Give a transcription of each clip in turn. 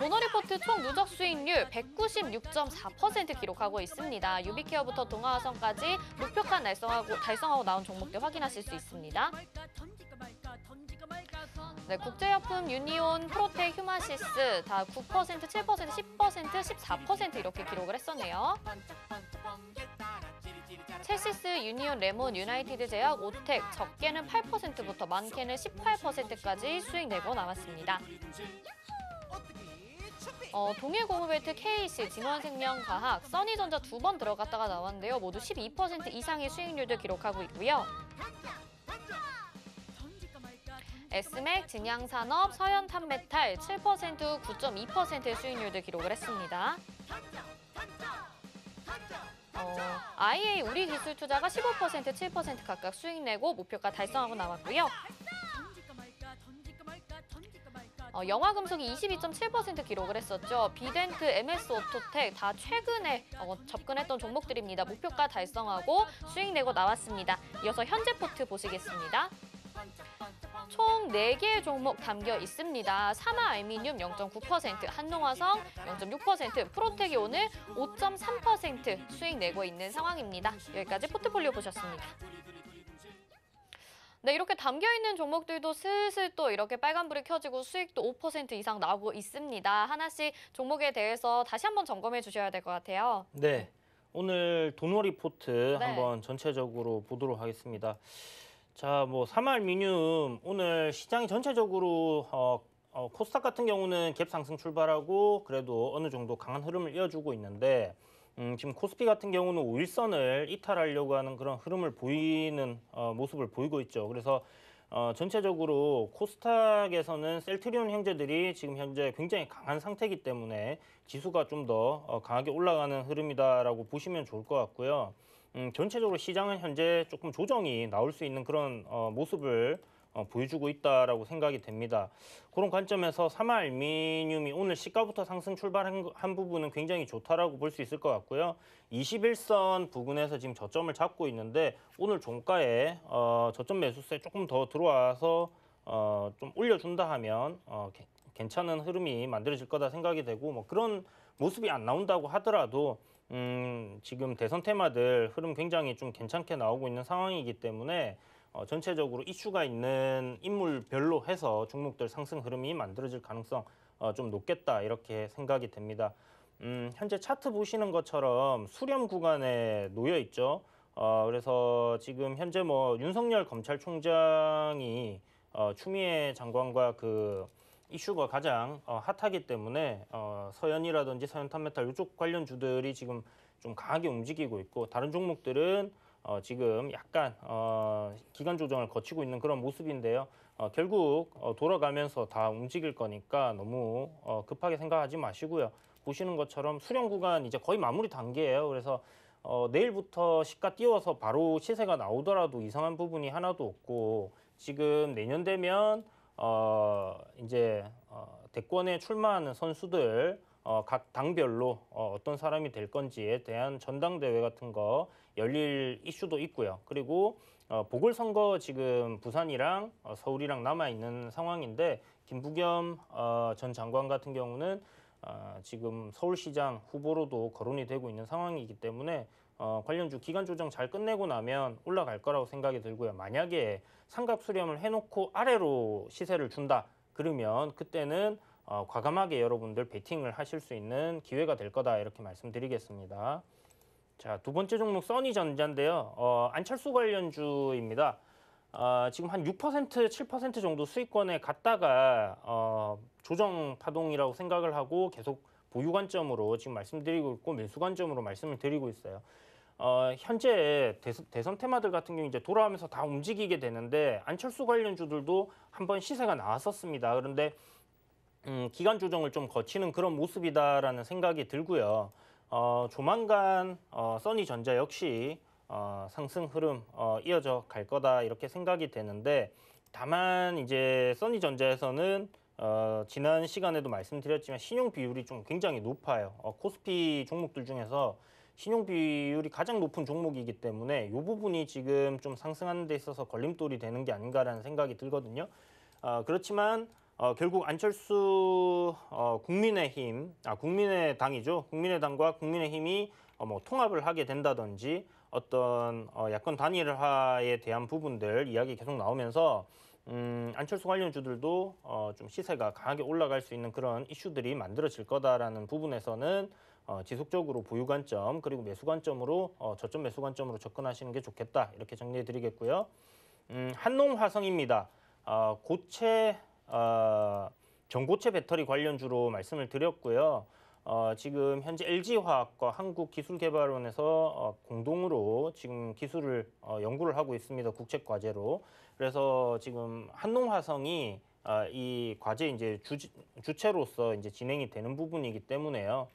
모너리포트총 누적 수익률 196.4% 기록하고 있습니다. 유비케어부터 동아화성까지 목표칸 달성하고, 달성하고 나온 종목들 확인하실 수 있습니다. 네, 국제약품 유니온, 프로텍, 휴마시스 다 9%, 7%, 10%, 14% 이렇게 기록을 했었네요. 첼시스, 유니온, 레몬, 유나이티드 제약, 오텍 적게는 8%부터 많게는 18%까지 수익 내고 남았습니다. 어, 동일고무벨트 KC, 진원생명과학, 써니전자 두 번 들어갔다가 나왔는데요. 모두 12% 이상의 수익률도 기록하고 있고요. 에스맥, 진양산업, 서현탄메탈 7%, 9.2%의 수익률을 기록을 했습니다. 어, IA 우리 기술 투자가 15%, 7% 각각 수익 내고 목표가 달성하고 나왔고요. 어, 영화 금속이 22.7% 기록을 했었죠. 비덴트, MS 오토텍 다 최근에 어, 접근했던 종목들입니다. 목표가 달성하고 수익 내고 나왔습니다. 이어서 현재 포트 보시겠습니다. 총 4개의 종목 담겨 있습니다. 삼화 알미늄 0.9%, 한농화성 0.6%, 프로텍이 오늘 5.3% 수익 내고 있는 상황입니다. 여기까지 포트폴리오 보셨습니다. 네, 이렇게 담겨있는 종목들도 슬슬 또 이렇게 빨간불이 켜지고 수익도 5% 이상 나오고 있습니다. 하나씩 종목에 대해서 다시 한번 점검해 주셔야 될 것 같아요. 네, 오늘 돈워 리포트 네. 한번 전체적으로 보도록 하겠습니다. 자, 뭐 3월 미니 오늘 시장이 전체적으로 어, 어, 코스닥 같은 경우는 갭 상승 출발하고 그래도 어느 정도 강한 흐름을 이어주고 있는데 음, 지금 코스피 같은 경우는 오일선을 이탈하려고 하는 그런 흐름을 보이는 어, 모습을 보이고 있죠. 그래서 어, 전체적으로 코스닥에서는 셀트리온 형제들이 지금 현재 굉장히 강한 상태이기 때문에 지수가 좀더 어, 강하게 올라가는 흐름이다라고 보시면 좋을 것 같고요. 음, 전체적으로 시장은 현재 조금 조정이 나올 수 있는 그런 어, 모습을 어, 보여주고 있다라고 생각이 됩니다. 그런 관점에서 삼화 알미늄이 오늘 시가부터 상승 출발한 한 부분은 굉장히 좋다라고 볼 수 있을 것 같고요. 21선 부근에서 지금 저점을 잡고 있는데 오늘 종가에 어, 저점 매수세 조금 더 들어와서 어, 좀 올려준다 하면 어, 괜찮은 흐름이 만들어질 거다 생각이 되고 뭐 그런 모습이 안 나온다고 하더라도 음, 지금 대선 테마들 흐름 굉장히 좀 괜찮게 나오고 있는 상황이기 때문에 어, 전체적으로 이슈가 있는 인물별로 해서 종목들 상승 흐름이 만들어질 가능성 어, 좀 높겠다 이렇게 생각이 됩니다. 음, 현재 차트 보시는 것처럼 수렴 구간에 놓여 있죠. 어, 그래서 지금 현재 뭐 윤석열 검찰총장이 어, 추미애 장관과 그 이슈가 가장 어, 핫하기 때문에 어, 서연이라든지 서연 탄메탈 이쪽 관련 주들이 지금 좀 강하게 움직이고 있고 다른 종목들은 어, 지금 약간 어, 기간 조정을 거치고 있는 그런 모습인데요. 어, 결국 어, 돌아가면서 다 움직일 거니까 너무 어, 급하게 생각하지 마시고요. 보시는 것처럼 수령 구간 이제 거의 마무리 단계예요. 그래서 어, 내일부터 시가 띄워서 바로 시세가 나오더라도 이상한 부분이 하나도 없고 지금 내년 되면 어, 이제 어, 대권에 출마하는 선수들 어, 각 당별로 어, 어떤 사람이 될 건지에 대한 전당대회 같은 거 열릴 이슈도 있고요. 그리고 어, 보궐선거 지금 부산이랑 어, 서울이랑 남아있는 상황인데 김부겸 어, 전 장관 같은 경우는 어, 지금 서울시장 후보로도 거론이 되고 있는 상황이기 때문에 어, 관련주 기간 조정 잘 끝내고 나면 올라갈 거라고 생각이 들고요. 만약에 삼각 수렴을 해놓고 아래로 시세를 준다 그러면 그때는 어, 과감하게 여러분들 베팅을 하실 수 있는 기회가 될 거다 이렇게 말씀드리겠습니다. 자, 두 번째 종목 써니전자인데요. 어, 안철수 관련주입니다. 어, 지금 한 6%, 7% 정도 수익권에 갔다가 어, 조정 파동이라고 생각을 하고 계속 보유 관점으로 지금 말씀드리고 있고 매수 관점으로 말씀을 드리고 있어요. 어, 현재 대선, 대선, 테마들 같은 경우 이제 돌아오면서 다 움직이게 되는데 안철수 관련주들도 한번 시세가 나왔었습니다. 그런데 음, 기간 조정을 좀 거치는 그런 모습이다라는 생각이 들고요. 어, 조만간 어, 써니전자 역시 어, 상승 흐름 어, 이어져 갈 거다 이렇게 생각이 되는데 다만 이제 써니전자에서는 어, 지난 시간에도 말씀드렸지만 신용 비율이 좀 굉장히 높아요. 어, 코스피 종목들 중에서 신용 비율이 가장 높은 종목이기 때문에 이 부분이 지금 좀 상승하는 데 있어서 걸림돌이 되는 게 아닌가라는 생각이 들거든요. 어, 그렇지만 어, 결국 안철수 어, 국민의힘, 아 국민의당이죠. 국민의당과 국민의힘이 어, 뭐 통합을 하게 된다든지 어떤 어, 야권 단일화에 대한 부분들 이야기 계속 나오면서 음, 안철수 관련주들도 어, 좀 시세가 강하게 올라갈 수 있는 그런 이슈들이 만들어질 거다라는 부분에서는 어, 지속적으로 보유 관점 그리고 매수 관점으로 어, 저점 매수 관점으로 접근하시는 게 좋겠다 이렇게 정리해 드리겠고요. 음, 한농화성입니다. 어, 고체 어, 전고체 배터리 관련주로 말씀을 드렸고요. 어, 지금 현재 LG화학과 한국기술개발원에서 어, 공동으로 지금 기술을 어, 연구를 하고 있습니다. 국책과제로. 그래서 지금 한농화성이 어, 이 과제 이제 주, 주체로서 이제 진행이 되는 부분이기 때문에요.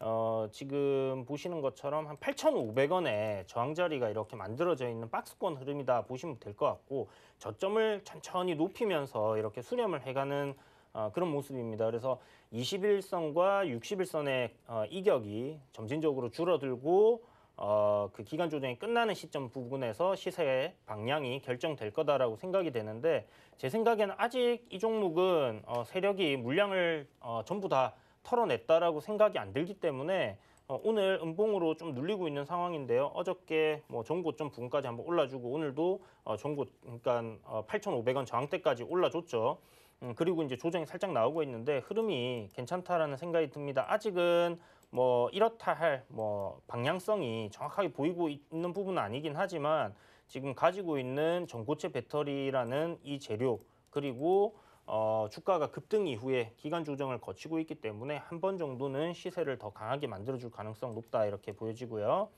어, 지금 보시는 것처럼 한 8,500원에 저항자리가 이렇게 만들어져 있는 박스권 흐름이다 보시면 될 것 같고 저점을 천천히 높이면서 이렇게 수렴을 해가는 어, 그런 모습입니다. 그래서 21선과 61선의 어, 이격이 점진적으로 줄어들고 어, 그 기간 조정이 끝나는 시점 부분에서 시세의 방향이 결정될 거다라고 생각이 되는데 제 생각에는 아직 이 종목은 어, 세력이 물량을 어, 전부 다 털어냈다라고 생각이 안 들기 때문에 어, 오늘 음봉으로 좀 눌리고 있는 상황인데요. 어저께 뭐 전고점 부분까지 한번 올라주고 오늘도 어, 전고 그러니까 어, 8,500원 저항대까지 올라줬죠. 음, 그리고 이제 조정이 살짝 나오고 있는데 흐름이 괜찮다라는 생각이 듭니다. 아직은 뭐 이렇다 할 뭐 방향성이 정확하게 보이고 있는 부분은 아니긴 하지만 지금 가지고 있는 전고체 배터리라는 이 재료 그리고 어, 주가가 급등 이후에 기간 조정을 거치고 있기 때문에 한 번 정도는 시세를 더 강하게 만들어줄 가능성 높다 이렇게 보여지고요.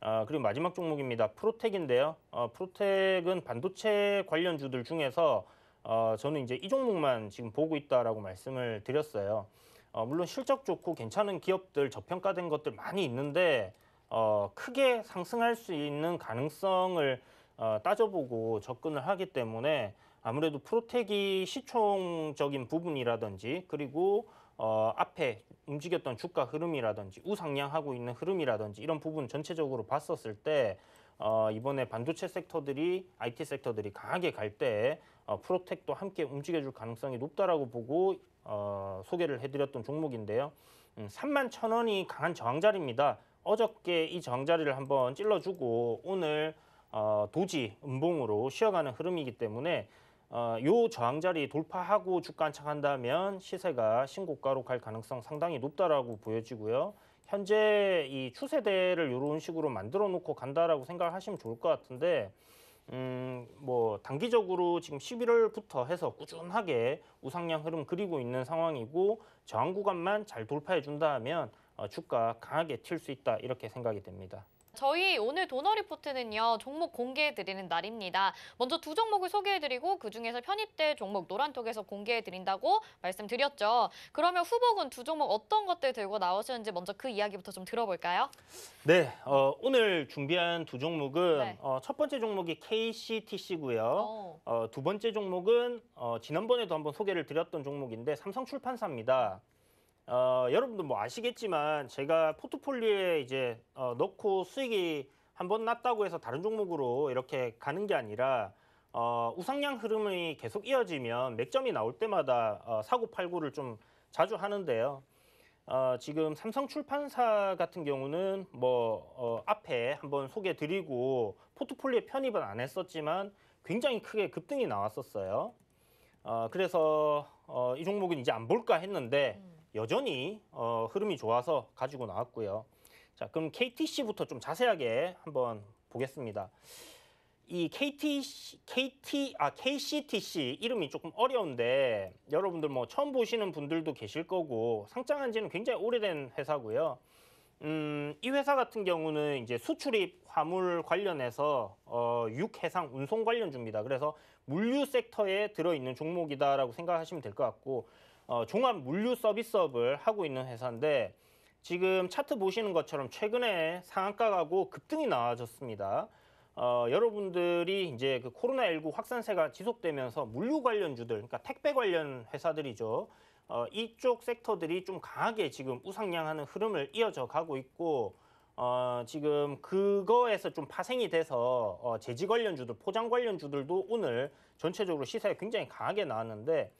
어, 그리고 마지막 종목입니다. 프로텍인데요. 어, 프로텍은 반도체 관련주들 중에서 어, 저는 이제 이 종목만 지금 보고 있다라고 말씀을 드렸어요. 어, 물론 실적 좋고 괜찮은 기업들 저평가된 것들 많이 있는데 어, 크게 상승할 수 있는 가능성을 어, 따져보고 접근을 하기 때문에 아무래도 프로텍이 시총적인 부분이라든지 그리고 어, 앞에 움직였던 주가 흐름이라든지 우상향하고 있는 흐름이라든지 이런 부분 전체적으로 봤었을 때 어, 이번에 반도체 섹터들이 IT 섹터들이 강하게 갈때 어, 프로텍도 함께 움직여줄 가능성이 높다라고 보고 어, 소개를 해드렸던 종목인데요. 음, 3만 천 원이 강한 저항자리입니다. 어저께 이 저항자리를 한번 찔러주고 오늘 어, 도지 음봉으로 쉬어가는 흐름이기 때문에 어, 요 저항자리 돌파하고 주가 안착한다면 시세가 신고가로 갈 가능성 상당히 높다라고 보여지고요. 현재 이 추세대를 이런 식으로 만들어 놓고 간다라고 생각하시면 좋을 것 같은데 음, 뭐 단기적으로 지금 11월부터 해서 꾸준하게 우상향 흐름 그리고 있는 상황이고 저항 구간만 잘 돌파해 준다 하면 어, 주가 강하게 튈 수 있다 이렇게 생각이 됩니다. 저희 오늘 도너 리포트는요. 종목 공개해드리는 날입니다. 먼저 두 종목을 소개해드리고 그중에서 편입될 종목 노란톡에서 공개해드린다고 말씀드렸죠. 그러면 후보군 두 종목 어떤 것들 들고 나오셨는지 먼저 그 이야기부터 좀 들어볼까요? 네, 어, 오늘 준비한 두 종목은 네. 어, 첫 번째 종목이 KCTC고요. 어. 어, 두 번째 종목은 어, 지난번에도 한번 소개를 드렸던 종목인데 삼성출판사입니다. 어, 여러분도 뭐 아시겠지만 제가 포트폴리오에 이제 어, 넣고 수익이 한 번 났다고 해서 다른 종목으로 이렇게 가는 게 아니라 어, 우상향 흐름이 계속 이어지면 맥점이 나올 때마다 어, 사고 팔고를 좀 자주 하는데요. 어, 지금 삼성 출판사 같은 경우는 뭐 어, 앞에 한번 소개드리고 포트폴리오 편입은 안 했었지만 굉장히 크게 급등이 나왔었어요. 어, 그래서 어, 이 종목은 이제 안 볼까 했는데 음. 여전히 어, 흐름이 좋아서 가지고 나왔고요. 자, 그럼 KTC부터 좀 자세하게 한번 보겠습니다. 이 KT, KT, 아, KCTC 이름이 조금 어려운데 여러분들 뭐 처음 보시는 분들도 계실 거고 상장한 지는 굉장히 오래된 회사고요. 음, 이 회사 같은 경우는 이제 수출입 화물 관련해서 어, 육해상 운송 관련주입니다. 그래서 물류 섹터에 들어있는 종목이다라고 생각하시면 될 것 같고 어, 종합 물류 서비스업을 하고 있는 회사인데 지금 차트 보시는 것처럼 최근에 상한가하고 급등이 나와졌습니다. 어, 여러분들이 이제 그 코로나19 확산세가 지속되면서 물류 관련주들, 그러니까 택배 관련 회사들이죠. 어, 이쪽 섹터들이 좀 강하게 지금 우상향하는 흐름을 이어져 가고 있고, 어, 지금 그거에서 좀 파생이 돼서 어, 재지 관련주들, 포장 관련주들도 오늘 전체적으로 시세가 굉장히 강하게 나왔는데,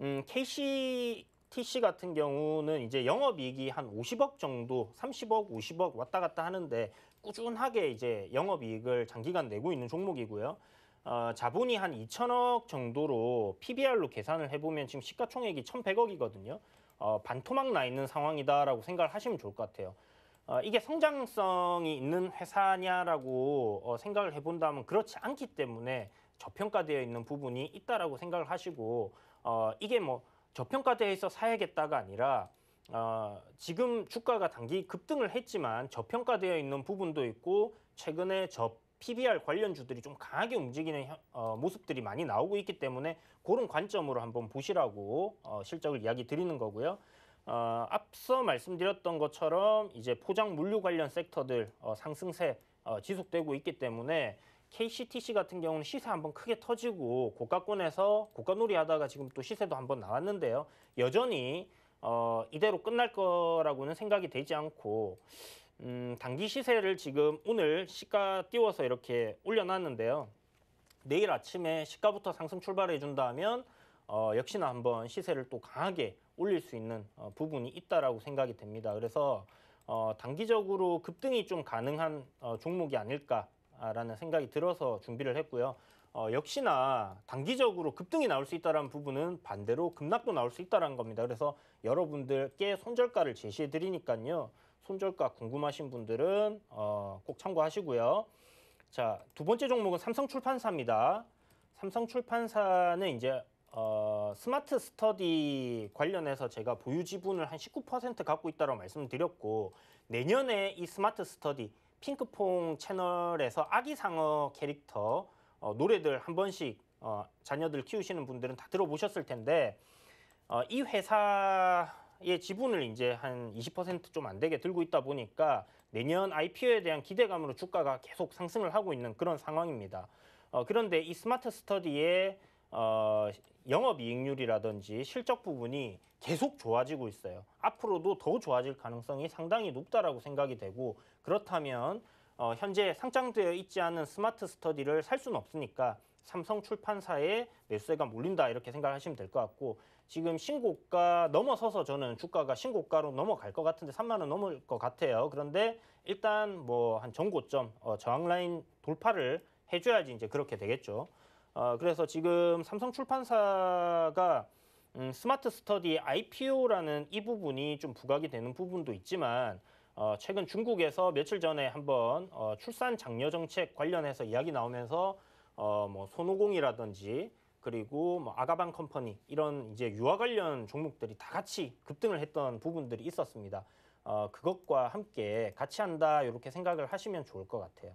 음, KC TC 같은 경우는 이제 영업이익이 한 50억 정도, 30억, 50억 왔다 갔다 하는데 꾸준하게 이제 영업이익을 장기간 내고 있는 종목이고요. 어, 자본이 한 2천억 정도로 PBR로 계산을 해보면 지금 시가총액이 1,100억이거든요. 어, 반토막 나 있는 상황이다라고 생각을 하시면 좋을 것 같아요. 어, 이게 성장성이 있는 회사냐라고 어, 생각을 해본다면 그렇지 않기 때문에 저평가되어 있는 부분이 있다라고 생각을 하시고 어, 이게 뭐 저평가돼서 사야겠다가 아니라 어, 지금 주가가 단기 급등을 했지만 저평가되어 있는 부분도 있고 최근에 저 PBR 관련주들이 좀 강하게 움직이는 어, 모습들이 많이 나오고 있기 때문에 그런 관점으로 한번 보시라고 어, 실적을 이야기 드리는 거고요. 어, 앞서 말씀드렸던 것처럼 이제 포장 물류 관련 섹터들 어, 상승세 어, 지속되고 있기 때문에 KCTC 같은 경우는 시세 한번 크게 터지고 고가권에서 고가놀이 하다가 지금 또 시세도 한번 나왔는데요. 여전히 어, 이대로 끝날 거라고는 생각이 되지 않고 음, 단기 시세를 지금 오늘 시가 띄워서 이렇게 올려놨는데요. 내일 아침에 시가부터 상승 출발해 준다면 어, 역시나 한번 시세를 또 강하게 올릴 수 있는 어, 부분이 있다라고 생각이 됩니다. 그래서 어, 단기적으로 급등이 좀 가능한 어, 종목이 아닐까 라는 생각이 들어서 준비를 했고요. 어, 역시나 단기적으로 급등이 나올 수 있다는 부분은 반대로 급락도 나올 수 있다는 겁니다. 그래서 여러분들께 손절가를 제시해 드리니까요. 손절가 궁금하신 분들은 어, 꼭 참고하시고요. 자, 두 번째 종목은 삼성출판사입니다. 삼성출판사는 이제 어, 스마트 스터디 관련해서 제가 보유 지분을 한 19% 갖고 있다고 말씀드렸고 내년에 이 스마트 스터디 핑크퐁 채널에서 아기상어 캐릭터 어, 노래들 한 번씩 어, 자녀들 키우시는 분들은 다 들어보셨을 텐데 어, 이 회사의 지분을 이제 한 20%좀 안 되게 들고 있다 보니까 내년 IPO에 대한 기대감으로 주가가 계속 상승을 하고 있는 그런 상황입니다. 어, 그런데 이 스마트 스터디의 어, 영업이익률이라든지 실적 부분이 계속 좋아지고 있어요. 앞으로도 더 좋아질 가능성이 상당히 높다라고 생각이 되고 그렇다면 어, 현재 상장되어 있지 않은 스마트 스터디를 살 수는 없으니까 삼성 출판사에 매수세가 몰린다 이렇게 생각하시면 될 것 같고 지금 신고가 넘어서서 저는 주가가 신고가로 넘어갈 것 같은데 3만 원 넘을 것 같아요. 그런데 일단 뭐한 전고점 어, 저항 라인 돌파를 해줘야지 이제 그렇게 되겠죠. 어, 그래서 지금 삼성 출판사가 음, 스마트 스터디 IPO라는 이 부분이 좀 부각이 되는 부분도 있지만 어, 최근 중국에서 며칠 전에 한번 어, 출산 장려 정책 관련해서 이야기 나오면서 어, 뭐 손오공이라든지 그리고 뭐 아가방 컴퍼니 이런 이제 유아 관련 종목들이 다 같이 급등을 했던 부분들이 있었습니다. 어, 그것과 함께 같이 한다 이렇게 생각을 하시면 좋을 것 같아요.